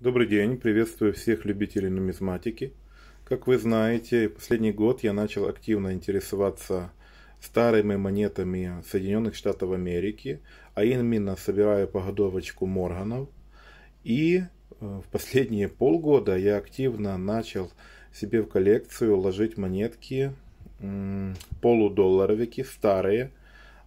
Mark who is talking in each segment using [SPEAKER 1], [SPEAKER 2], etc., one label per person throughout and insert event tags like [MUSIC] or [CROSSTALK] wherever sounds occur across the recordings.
[SPEAKER 1] Добрый день, приветствую всех любителей нумизматики. Как вы знаете, последний год я начал активно интересоваться старыми монетами Соединенных Штатов Америки, а именно собирая погодовочку Морганов. И э, в последние полгода я активно начал себе в коллекцию ложить монетки полудолларовики, старые,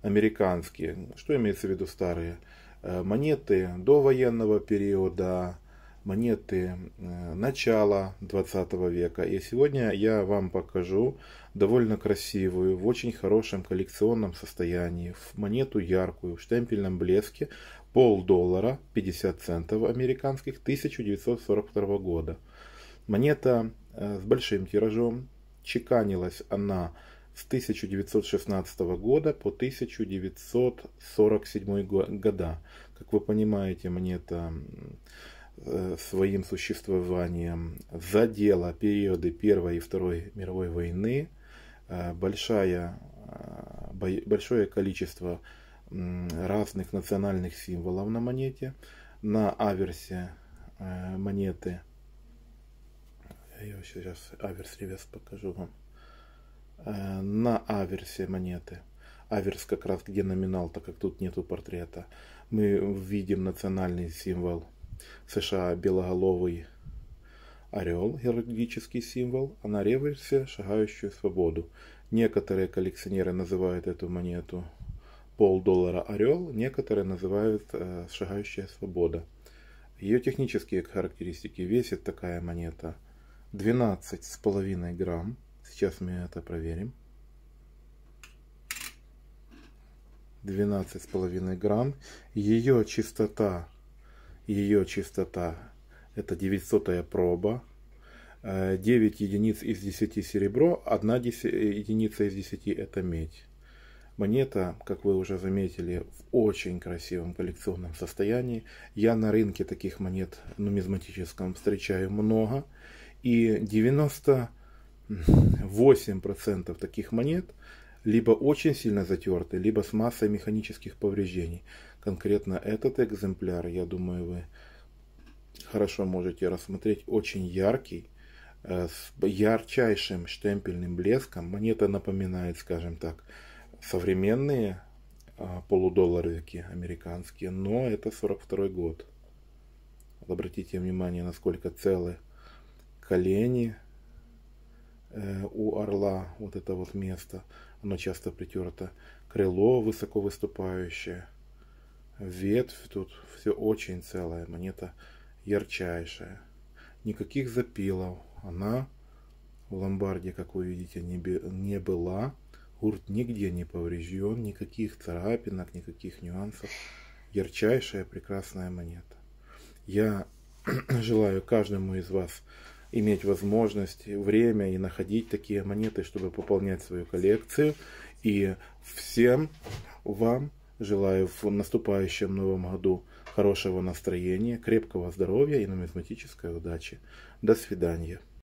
[SPEAKER 1] американские. Что имеется в виду старые? Э, монеты до военного периода, монеты э, начала 20 века. И сегодня я вам покажу довольно красивую, в очень хорошем коллекционном состоянии, в монету яркую, в штемпельном блеске, полдоллара 50 центов американских 1942 года. Монета э, с большим тиражом, чеканилась она с 1916 года по 1947 года. Как вы понимаете, монета Э, своим существованием задела периоды Первой и Второй мировой войны. Э, большая, э, большое количество разных национальных символов на монете. На аверсе монеты, я сейчас аверс реверс покажу вам, на аверсе монеты аверс как раз где номинал, так как тут нету портрета. Мы видим национальный символ США белоголовый орел, геральдический символ, а на реверсе шагающую свободу. Некоторые коллекционеры называют эту монету полдоллара орел, некоторые называют э, шагающая свобода. Ее технические характеристики. Весит такая монета 12,5 грамм. Сейчас мы это проверим. 12,5 грамм. Ее чистота ее чистота – это 900 я проба. 9 э, единиц из 10 серебро, 1 единица из 10 – это медь. Монета, как вы уже заметили, в очень красивом коллекционном состоянии. Я на рынке таких монет нумизматическом встречаю много. И 98% таких монет либо очень сильно затерты, либо с массой механических повреждений конкретно этот экземпляр, я думаю, вы хорошо можете рассмотреть, очень яркий, э, с ярчайшим штемпельным блеском. Монета напоминает, скажем так, современные а, полудолларовики американские, но это 42 год. обратите внимание, насколько целы колени э, у орла, вот это вот место. Оно часто притерто крыло высоко выступающее – ветвь тут все очень целая, монета ярчайшая. Никаких запилов. Она в ломбарде, как вы видите, не, не была. урт нигде не поврежден, никаких царапинок, никаких нюансов. Ярчайшая прекрасная монета. Я [CLEARS THROAT] желаю каждому из вас иметь возможность, время и находить такие монеты, чтобы пополнять свою коллекцию. И всем вам Желаю в наступающем новом году хорошего настроения, крепкого здоровья и нумизматической удачи. До свидания.